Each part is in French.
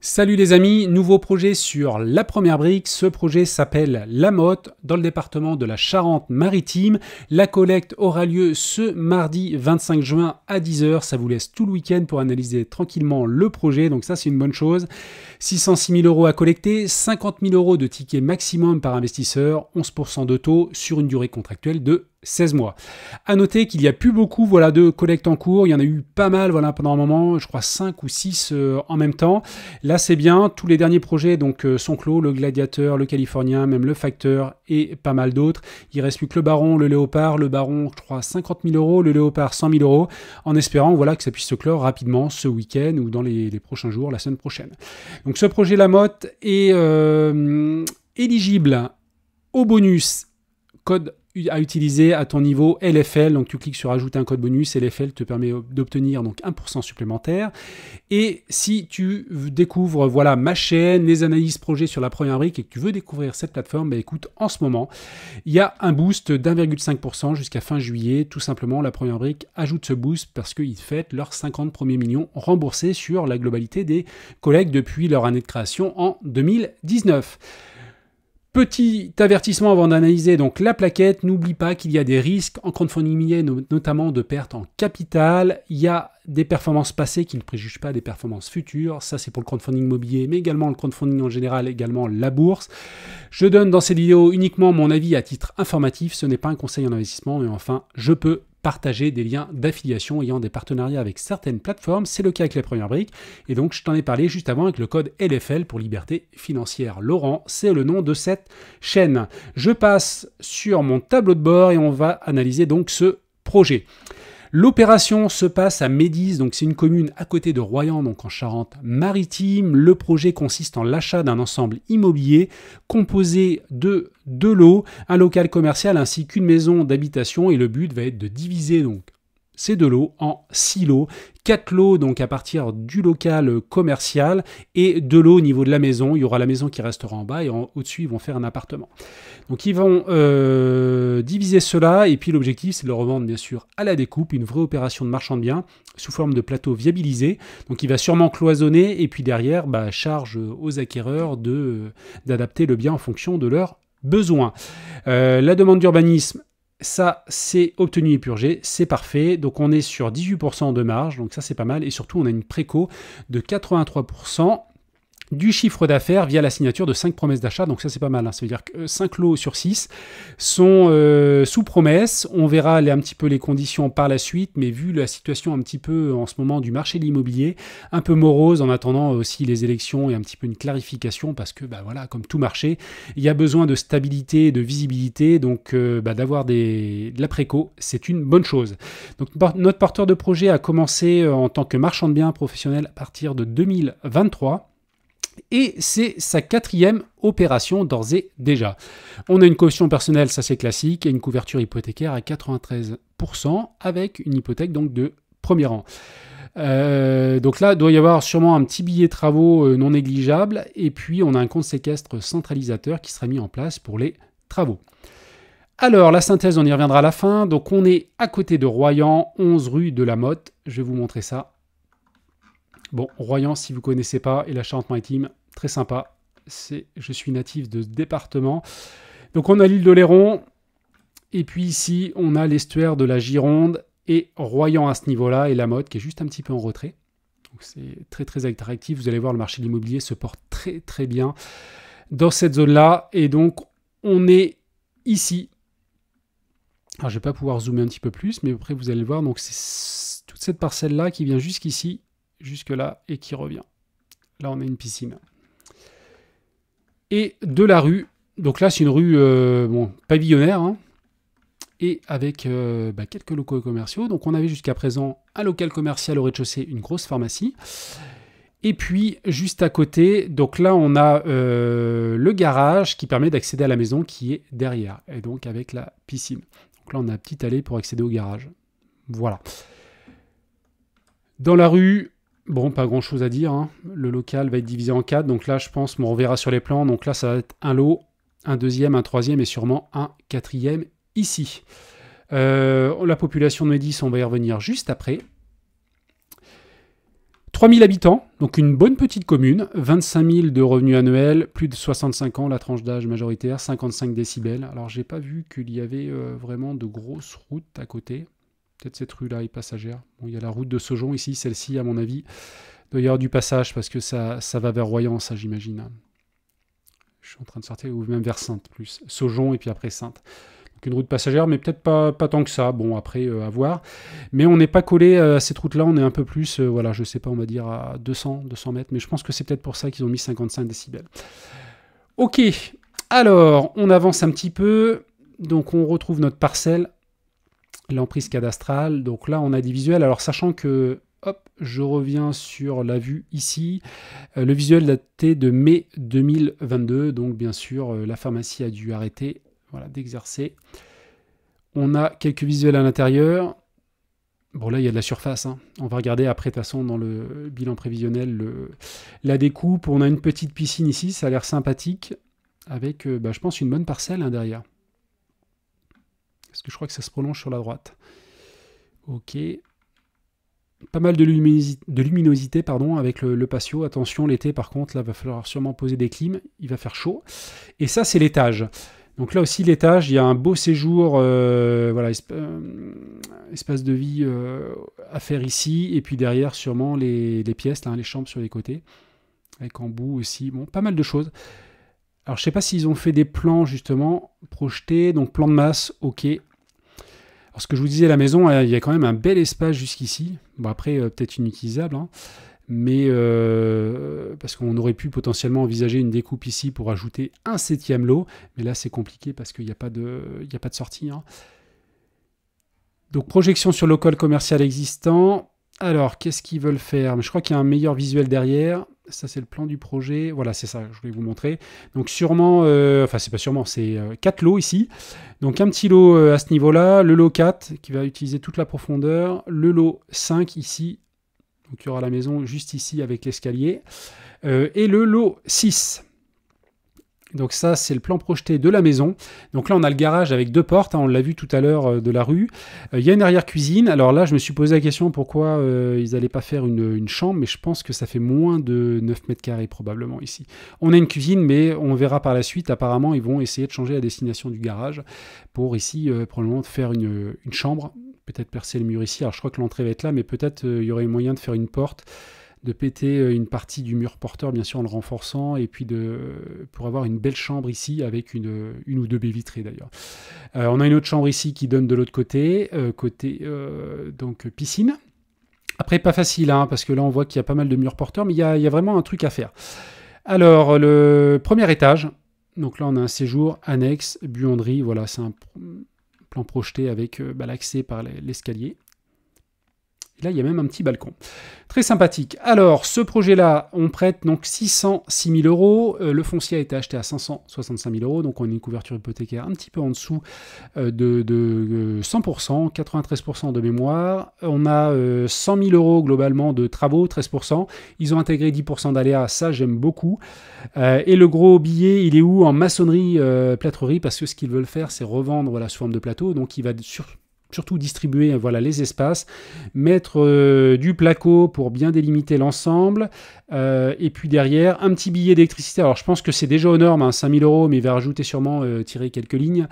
Salut les amis, nouveau projet sur la première brique. Ce projet s'appelle La Motte dans le département de la Charente-Maritime. La collecte aura lieu ce mardi 25 juin à 10h. Ça vous laisse tout le week-end pour analyser tranquillement le projet. Donc ça c'est une bonne chose. 606 000 euros à collecter, 50 000 euros de tickets maximum par investisseur, 11% de taux sur une durée contractuelle de 16 mois. À noter qu'il n'y a plus beaucoup voilà, de collectes en cours, il y en a eu pas mal voilà, pendant un moment, je crois 5 ou 6 euh, en même temps. Là c'est bien, tous les derniers projets donc, euh, sont clos, le Gladiateur, le Californien, même le Facteur et pas mal d'autres. Il reste plus que le Baron, le Léopard, le Baron je crois 50 000 euros, le Léopard 100 000 euros, en espérant voilà, que ça puisse se clore rapidement ce week-end ou dans les, prochains jours, la semaine prochaine. Donc ce projet La Motte est euh, éligible au bonus code à utiliser à ton niveau LFL. Donc tu cliques sur ajouter un code bonus, LFL te permet d'obtenir donc 1% supplémentaire. Et si tu découvres voilà ma chaîne, les analyses projets sur la première brique et que tu veux découvrir cette plateforme, bah, écoute, en ce moment, il y a un boost d'1,5% jusqu'à fin juillet. Tout simplement, la première brique ajoute ce boost parce qu'ils fêtent leurs 50 premiers millions remboursés sur la globalité des collègues depuis leur année de création en 2019. Petit avertissement avant d'analyser donc la plaquette, n'oublie pas qu'il y a des risques en crowdfunding immobilier, notamment de perte en capital. Il y a des performances passées qui ne préjugent pas des performances futures. Ça, c'est pour le crowdfunding immobilier, mais également le crowdfunding en général, également la bourse. Je donne dans cette vidéo uniquement mon avis à titre informatif. Ce n'est pas un conseil en investissement. mais enfin, je peux partager des liens d'affiliation ayant des partenariats avec certaines plateformes. C'est le cas avec la première brique. Et donc, je t'en ai parlé juste avant avec le code LFL pour Liberté Financière. Laurent, c'est le nom de cette chaîne. Je passe sur mon tableau de bord et on va analyser donc ce projet. L'opération se passe à Médis, donc c'est une commune à côté de Royan, donc en Charente-Maritime. Le projet consiste en l'achat d'un ensemble immobilier composé de deux lots, un local commercial ainsi qu'une maison d'habitation et le but va être de diviser donc c'est de l'eau en 6 lots. 4 lots donc à partir du local commercial et de l'eau au niveau de la maison. Il y aura la maison qui restera en bas et au-dessus ils vont faire un appartement. Donc ils vont euh, diviser cela et puis l'objectif c'est de le revendre bien sûr à la découpe, une vraie opération de marchand de biens sous forme de plateau viabilisé. Donc il va sûrement cloisonner et puis derrière bah, charge aux acquéreurs de, d'adapter le bien en fonction de leurs besoins. Euh, la demande d'urbanisme ça, c'est obtenu et purgé, c'est parfait. Donc on est sur 18% de marge, donc ça c'est pas mal. Et surtout, on a une préco de 83% du chiffre d'affaires via la signature de 5 promesses d'achat. Donc ça c'est pas mal, hein. ça veut dire que 5 euh, lots sur 6 sont euh, sous promesse. On verra un petit peu les conditions par la suite, mais vu la situation un petit peu euh, en ce moment du marché de l'immobilier, un peu morose en attendant aussi les élections et un petit peu une clarification parce que bah, voilà, comme tout marché, il y a besoin de stabilité, de visibilité, donc bah, d'avoir des de la préco, c'est une bonne chose. Donc notre porteur de projet a commencé en tant que marchand de biens professionnel à partir de 2023 et c'est sa quatrième opération d'ores et déjà. On a une caution personnelle, ça c'est classique, et une couverture hypothécaire à 93% avec une hypothèque donc de premier rang. Euh, donc là, doit y avoir sûrement un petit billet travaux euh, non négligeable, et puis on a un compte séquestre centralisateur qui sera mis en place pour les travaux. Alors, la synthèse, on y reviendra à la fin. Donc, on est à côté de Royan, 11 rue de la Motte. Je vais vous montrer ça Bon, Royan, si vous connaissez pas, et la Charente-Maritime, très sympa. C'est, je suis natif de ce département. Donc on a l'île de Léron. et puis ici on a l'estuaire de la Gironde et Royan à ce niveau-là, et la mode qui est juste un petit peu en retrait. Donc c'est très très attractif. Vous allez voir, le marché de l'immobilier se porte très très bien dans cette zone-là. Et donc on est ici. Alors je vais pas pouvoir zoomer un petit peu plus, mais après vous allez voir, donc c'est toute cette parcelle-là qui vient jusqu'ici jusque-là et qui revient. Là, on a une piscine. Et de la rue, donc là, c'est une rue euh, pavillonnaire, hein. et avec euh, bah, quelques locaux commerciaux. Donc on avait jusqu'à présent un local commercial au rez-de-chaussée, une grosse pharmacie. Et puis juste à côté, donc là on a euh, le garage qui permet d'accéder à la maison qui est derrière, et donc avec la piscine. Donc là on a une petite allée pour accéder au garage. Voilà. Dans la rue, Bon, pas grand chose à dire. Hein. Le local va être divisé en quatre. Donc là, je pense on reverra sur les plans. Donc là, ça va être un lot, un deuxième, un troisième et sûrement un quatrième ici. Euh, la population de Médis, on va y revenir juste après. 3000 habitants, donc une bonne petite commune, 25 000 de revenus annuels, plus de 65 ans, la tranche d'âge majoritaire, 55 décibels. Alors j'ai pas vu qu'il y avait euh, vraiment de grosses routes à côté. Peut-être cette rue-là est passagère. Bon, il y a la route de Sojon, ici, celle-ci, à mon avis. Il doit y avoir du passage parce que ça, ça va vers Royan, ça, j'imagine. Je suis en train de sortir, ou même vers Sainte plus. Sojon, et puis après Sainte. Donc une route passagère, mais peut-être pas, pas tant que ça. Bon, après, euh, à voir. Mais on n'est pas collé euh, à cette route-là, on est un peu plus, euh, voilà, je sais pas, on va dire à 200, 200 mètres. Mais je pense que c'est peut-être pour ça qu'ils ont mis 55 décibels. Ok, alors, on avance un petit peu. Donc on retrouve notre parcelle l'emprise cadastrale. Donc là, on a des visuels. Alors, sachant que, hop, je reviens sur la vue ici. Euh, le visuel daté de mai 2022. Donc, bien sûr, euh, la pharmacie a dû arrêter voilà, d'exercer. On a quelques visuels à l'intérieur. Bon, là, il y a de la surface. Hein. On va regarder après, de toute façon, dans le bilan prévisionnel, la découpe. On a une petite piscine ici. Ça a l'air sympathique. Avec, euh, bah, je pense, une bonne parcelle hein, derrière. Parce que je crois que ça se prolonge sur la droite. Ok. Pas mal de, luminosité, pardon, avec le, patio. Attention, l'été, par contre, là, il va falloir sûrement poser des clims. Il va faire chaud. Et ça, c'est l'étage. Donc là aussi, l'étage, il y a un beau séjour, euh, voilà, euh, espace de vie euh, à faire ici. Et puis derrière, sûrement les, pièces, les chambres sur les côtés. Avec en bout aussi, bon, pas mal de choses. Alors, je sais pas s'ils ont fait des plans, justement, projetés. Donc, plan de masse, OK. Alors, ce que je vous disais, la maison, il y a quand même un bel espace jusqu'ici. Bon, après, euh, peut-être inutilisable. Hein. Mais euh, parce qu'on aurait pu potentiellement envisager une découpe ici pour ajouter un septième lot. Mais là, c'est compliqué parce qu'il n'y a, pas de, a pas de sortie. Hein. Donc, projection sur local commercial existant. Alors, qu'est-ce qu'ils veulent faire Je crois qu'il y a un meilleur visuel derrière ça c'est le plan du projet. Voilà, c'est ça, je voulais vous montrer. Donc sûrement, euh, enfin c'est pas sûrement, c'est 4 euh, lots ici. Donc un petit lot euh, à ce niveau-là, le lot 4 qui va utiliser toute la profondeur, le lot 5 ici, donc il y aura la maison juste ici avec l'escalier, et le lot 6. Donc ça, c'est le plan projeté de la maison. Donc là, on a le garage avec deux portes, hein, on l'a vu tout à l'heure euh, de la rue. Euh, il y a une arrière-cuisine. Alors là, je me suis posé la question pourquoi euh, ils n'allaient pas faire une, chambre, mais je pense que ça fait moins de 9 mètres carrés probablement ici. On a une cuisine, mais on verra par la suite. Apparemment, ils vont essayer de changer la destination du garage pour ici, probablement, faire une, une chambre. Peut-être percer le mur ici. Alors je crois que l'entrée va être là, mais peut-être il y aurait moyen de faire une porte de péter euh, une partie du mur porteur, bien sûr, en le renforçant, et puis de, pour avoir une belle chambre ici, avec une, euh, une ou deux baies vitrées d'ailleurs. Euh, on a une autre chambre ici qui donne de l'autre côté, côté donc piscine. Après, pas facile, hein, parce que là, on voit qu'il y a pas mal de murs porteurs, mais il y, a, vraiment un truc à faire. Alors, le premier étage, donc là, on a un séjour, annexe, buanderie, voilà, c'est un plan projeté avec bah, l'accès par l'escalier là, il y a même un petit balcon. Très sympathique. Alors, ce projet-là, on prête donc 606 000 euros. Euh, le foncier a été acheté à 565 000 euros. Donc, on a une couverture hypothécaire un petit peu en dessous euh, de, 100%, 93% euh, de mémoire. On a 100 000 euros globalement de travaux, 13%. Ils ont intégré 10% d'aléas. Ça, j'aime beaucoup. et le gros billet, il est où En maçonnerie, plâtrerie, parce que ce qu'ils veulent faire, c'est revendre la sous forme de plateau. Donc, il va sur surtout distribuer voilà, les espaces, mettre euh, du placo pour bien délimiter l'ensemble, euh, et puis derrière, un petit billet d'électricité. Alors je pense que c'est déjà aux normes, 5 hein, 5000 euros, mais il va rajouter sûrement euh, tirer quelques lignes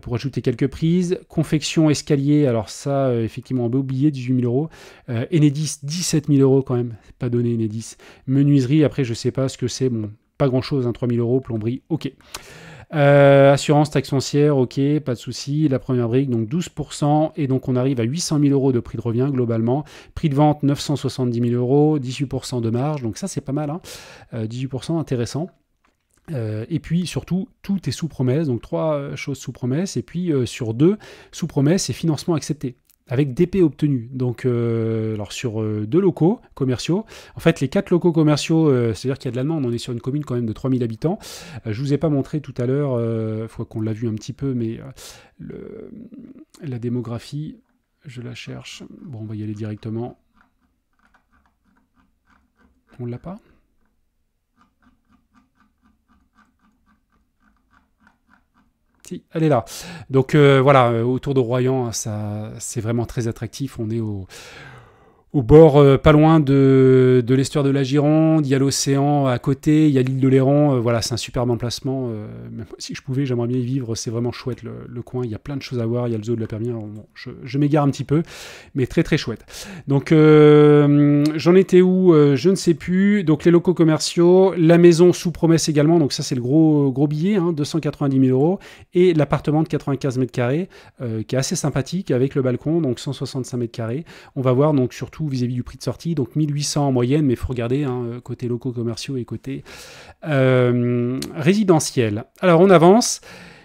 pour ajouter quelques prises. Confection, escalier, alors ça, effectivement, on va oublier 18 000 euros. Enedis, 17 000 euros quand même, pas donné Enedis. Menuiserie, après, je sais pas ce que c'est, bon, pas grand chose, un hein, 3 000 euros, plomberie, ok. Euh, assurance, taxe foncière, ok, pas de souci. La première brique, donc 12%. Et donc on arrive à 800 000 euros de prix de revient globalement. Prix de vente, 970 000 euros, 18% de marge. Donc ça, c'est pas mal. 18%, hein. euh, intéressant. Euh, et puis surtout, tout est sous promesse, donc trois choses sous promesse, et puis sur deux, sous promesse et financement accepté avec DP obtenu, Donc, euh, alors sur euh, deux locaux commerciaux. En fait, les quatre locaux commerciaux, euh, c'est-à-dire qu'il y a de la on est sur une commune quand même de 3000 habitants. je ne vous ai pas montré tout à l'heure, il faut qu'on l'a vu un petit peu, mais le, la démographie, je la cherche. Bon, on va y aller directement. On l'a pas elle est là. Donc euh, voilà, euh, autour de Royan, ça, c'est vraiment très attractif. On est au au bord, euh, pas loin de, de l'estuaire de la Gironde, il y a l'océan à côté, il y a l'île de l'Héron, euh, voilà, c'est un superbe emplacement. Euh, même si je pouvais, j'aimerais bien y vivre, c'est vraiment chouette le, coin, il y a plein de choses à voir, il y a le zoo de la Permière, je, m'égare un petit peu, mais très très chouette. Donc j'en étais où Je ne sais plus. Donc les locaux commerciaux, la maison sous promesse également, donc ça c'est le gros, gros billet, 290 hein, 000 euros, et l'appartement de 95 mètres carrés, qui est assez sympathique avec le balcon, donc 165 mètres carrés. On va voir donc surtout vis-à-vis du prix de sortie, donc 1800 en moyenne, mais il faut regarder hein, côté locaux commerciaux et côté euh, résidentiel. Alors on avance.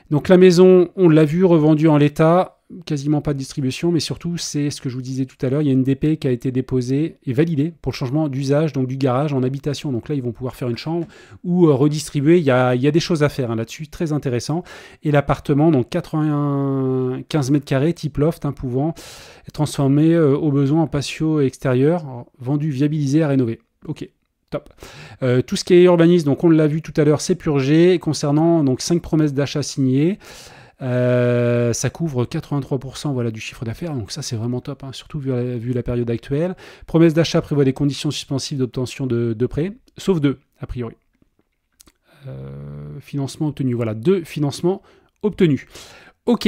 Donc la maison, on l'a vu, revendue en l'état, quasiment pas de distribution, mais surtout, c'est ce que je vous disais tout à l'heure, il y a une DP qui a été déposée et validée pour le changement d'usage, donc du garage en habitation. Donc là, ils vont pouvoir faire une chambre ou euh, redistribuer. Il y, a, il des choses à faire hein, là-dessus, très intéressant. Et l'appartement, donc 95 mètres carrés, type loft, hein, pouvant être transformé euh, au besoin en patio extérieur, vendu, viabilisé, à rénover. Ok. Top. Euh, tout ce qui est urbanisme, donc on l'a vu tout à l'heure, c'est purgé. Concernant donc 5 promesses d'achat signées, euh, ça couvre 83% voilà, du chiffre d'affaires, donc ça c'est vraiment top, hein, surtout vu la, période actuelle. Promesse d'achat prévoit des conditions suspensives d'obtention de, prêts, sauf deux, a priori. Euh, financement obtenu, voilà, deux financements obtenus. Ok,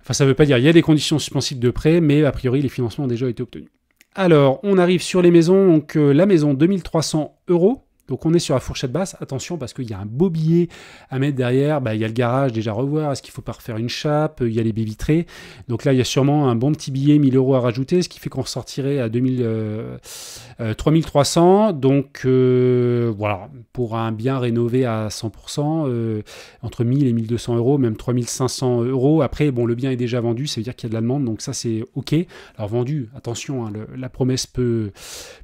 enfin ça ne veut pas dire, il y a des conditions suspensives de prêt, mais a priori les financements ont déjà été obtenus. Alors, on arrive sur les maisons, donc euh, la maison 2300 euros, donc on est sur la fourchette basse, attention parce qu'il y a un beau billet à mettre derrière, bah, il y a le garage déjà revoir, est-ce qu'il ne faut pas refaire une chape, il y a les baies vitrées, donc là il y a sûrement un bon petit billet 1000 euros à rajouter, ce qui fait qu'on sortirait à 2000, 3300, euh, euh, donc euh, voilà, pour un bien rénové à 100%, entre 1000 et 1200 euros, même 3500 euros, après bon le bien est déjà vendu, ça veut dire qu'il y a de la demande, donc ça c'est ok, alors vendu, attention, hein, la promesse peut,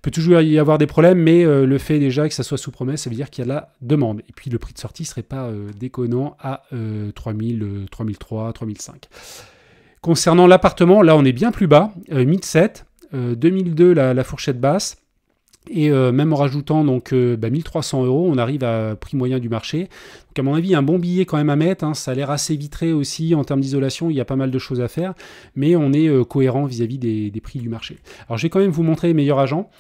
peut toujours y avoir des problèmes, mais le fait déjà que ça soit sous promesse, ça veut dire qu'il y a la demande. Et puis le prix de sortie ne serait pas euh, déconnant à 3000, 3003, 3005. Concernant l'appartement, là on est bien plus bas, 1007, euh, 2002 euh, la, fourchette basse. Et même en rajoutant donc 1300 bah, euros, on arrive à prix moyen du marché. Donc à mon avis, un bon billet quand même à mettre. Hein. ça a l'air assez vitré aussi en termes d'isolation. Il y a pas mal de choses à faire, mais on est cohérent vis-à-vis des, des, prix du marché. Alors je vais quand même vous montrer les meilleurs agents.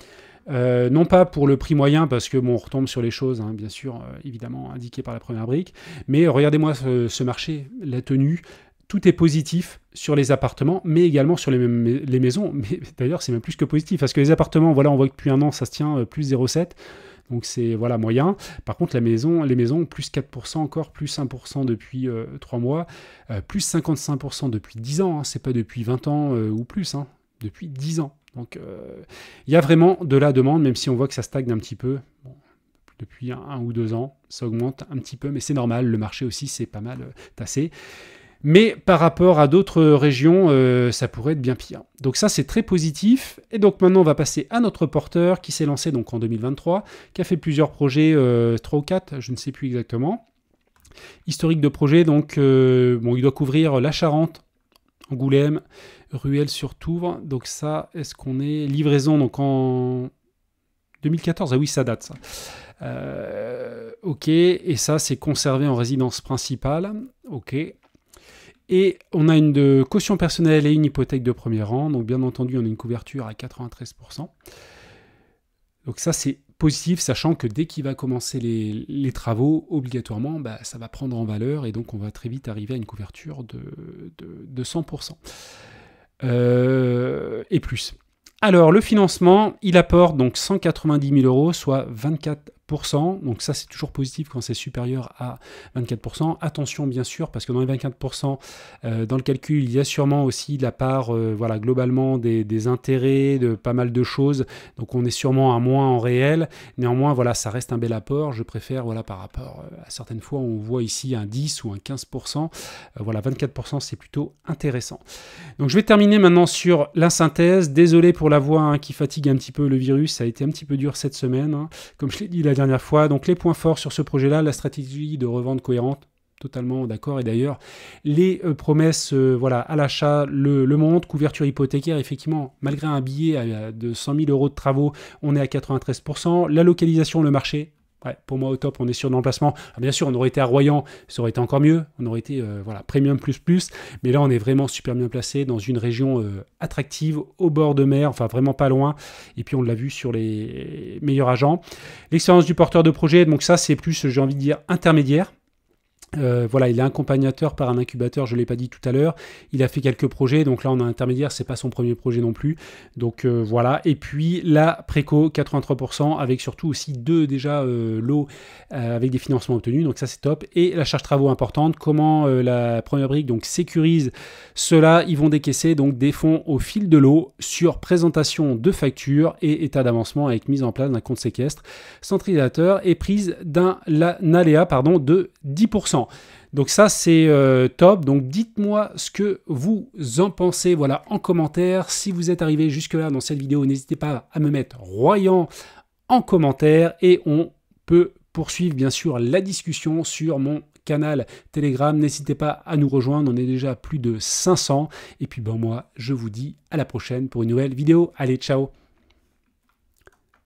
Euh, non pas pour le prix moyen, parce que bon, on retombe sur les choses, hein, bien sûr, euh, évidemment, indiquées par la première brique, mais regardez-moi ce, marché, la tenue, tout est positif sur les appartements, mais également sur les, maisons. Mais d'ailleurs, c'est même plus que positif, parce que les appartements, voilà, on voit que depuis un an, ça se tient euh, plus 0,7. Donc c'est voilà moyen. Par contre, les maisons, plus 4% encore, plus 1% depuis 3 mois, plus 55% depuis 10 ans. Hein. c'est pas depuis 20 ans ou plus, hein. depuis 10 ans. Donc euh, il y a vraiment de la demande, même si on voit que ça stagne un petit peu. depuis un, ou deux ans, ça augmente un petit peu, mais c'est normal, le marché aussi c'est pas mal euh, tassé. Mais par rapport à d'autres régions, euh, ça pourrait être bien pire. Donc ça, c'est très positif. Et donc maintenant, on va passer à notre porteur qui s'est lancé donc en 2023, qui a fait plusieurs projets, euh, 3 ou 4, je ne sais plus exactement. Historique de projet, donc bon, il doit couvrir la Charente, Angoulême, Ruelle sur Touvre. Donc ça, est-ce qu'on est livraison donc en 2014 Ah oui, ça date ça. Euh, ok, et ça c'est conservé en résidence principale. Ok. Et on a une de caution personnelle et une hypothèque de premier rang. Donc bien entendu, on a une couverture à 93%. Donc ça c'est positif, sachant que dès qu'il va commencer les, travaux, obligatoirement, bah, ça va prendre en valeur et donc on va très vite arriver à une couverture de 100%. Euh, et plus. Alors, le financement, il apporte donc 190 000 euros, soit 24 donc ça c'est toujours positif quand c'est supérieur à 24%. Attention bien sûr parce que dans les 24%, euh, dans le calcul, il y a sûrement aussi de la part euh, voilà, globalement des, intérêts, de pas mal de choses. Donc on est sûrement à moins en réel. Néanmoins, voilà, ça reste un bel apport. Je préfère, voilà, par rapport euh, à certaines fois, on voit ici un 10 ou un 15%. voilà, 24% c'est plutôt intéressant. Donc je vais terminer maintenant sur la synthèse. Désolé pour la voix hein, qui fatigue un petit peu le virus. Ça a été un petit peu dur cette semaine. Hein. Comme je l'ai dit, la dernière fois. Donc les points forts sur ce projet-là, la stratégie de revente cohérente, totalement d'accord. Et d'ailleurs, les euh, promesses euh, voilà, à l'achat le, monde, Couverture hypothécaire, effectivement, malgré un billet de 100 000 euros de travaux, on est à 93%. La localisation, le marché, pour moi, au top, on est sur l'emplacement. Ah, bien sûr, on aurait été à Royan, ça aurait été encore mieux. On aurait été euh, voilà, premium plus plus. Mais là, on est vraiment super bien placé dans une région euh, attractive, au bord de mer, enfin vraiment pas loin. Et puis, on l'a vu sur les meilleurs agents. L'expérience du porteur de projet, donc ça, c'est plus, j'ai envie de dire, intermédiaire. Euh, voilà, il est accompagnateur par un incubateur, je ne l'ai pas dit tout à l'heure. Il a fait quelques projets, donc là on a un intermédiaire, c'est pas son premier projet non plus. Donc euh, voilà. Et puis la préco 83% avec surtout aussi deux déjà euh, lots avec des financements obtenus, donc ça c'est top. Et la charge travaux importante, comment la première brique donc sécurise cela, ils vont décaisser donc des fonds au fil de l'eau sur présentation de factures et état d'avancement avec mise en place d'un compte séquestre centralisateur et prise d'un aléa e pardon de 10%. Donc ça, c'est euh, top. Donc dites-moi ce que vous en pensez, voilà, en commentaire. Si vous êtes arrivé jusque-là dans cette vidéo, n'hésitez pas à me mettre Royan en commentaire et on peut poursuivre bien sûr la discussion sur mon canal Telegram. N'hésitez pas à nous rejoindre, on est déjà plus de 500. Et puis bon moi, je vous dis à la prochaine pour une nouvelle vidéo. Allez, ciao